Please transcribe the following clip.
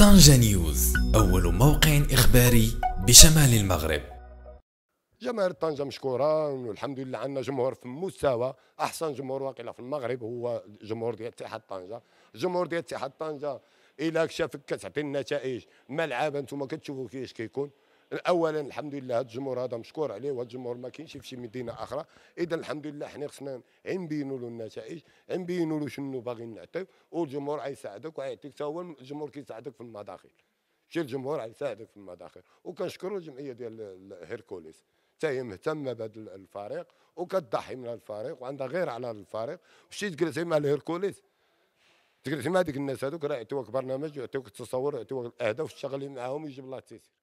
طنجة نيوز أول موقع إخباري بشمال المغرب جماهير طنجة مشكورة والحمد لله عندنا جمهور في مستوى أحسن جمهور واقيلا في المغرب هو جمهور ديال اتحاد طنجة جمهور ديال اتحاد طنجة إلا شافك كتعطي النتائج ملعب أنتم كتشوفوا كيفاش كيكون اولا الحمد لله هذا الجمهور هذا مشكور عليه وهذا الجمهور ما كاينش في شي مدينه اخرى اذا الحمد لله حنا خصنا نبينوا له النتائج نبينوا له شنو باغيين نعطيو والجمهور غيساعدك وغيعطيك حتى هو الجمهور كيساعدك في المداخل شي الجمهور غيساعدك في المداخل وكنشكروا الجمعيه ديال هيركوليس حتى هي مهتمه بهذا الفريق وكتضحي من الفريق وعندها غير على الفريق مشيت تجلسي مع الهيركوليس تجلسي مع هذيك الناس هذوك راه يعطيوك برنامج ويعطيوك التصور ويعطيوك الاهداف وتشتغلي معاهم يجيب الله التيسير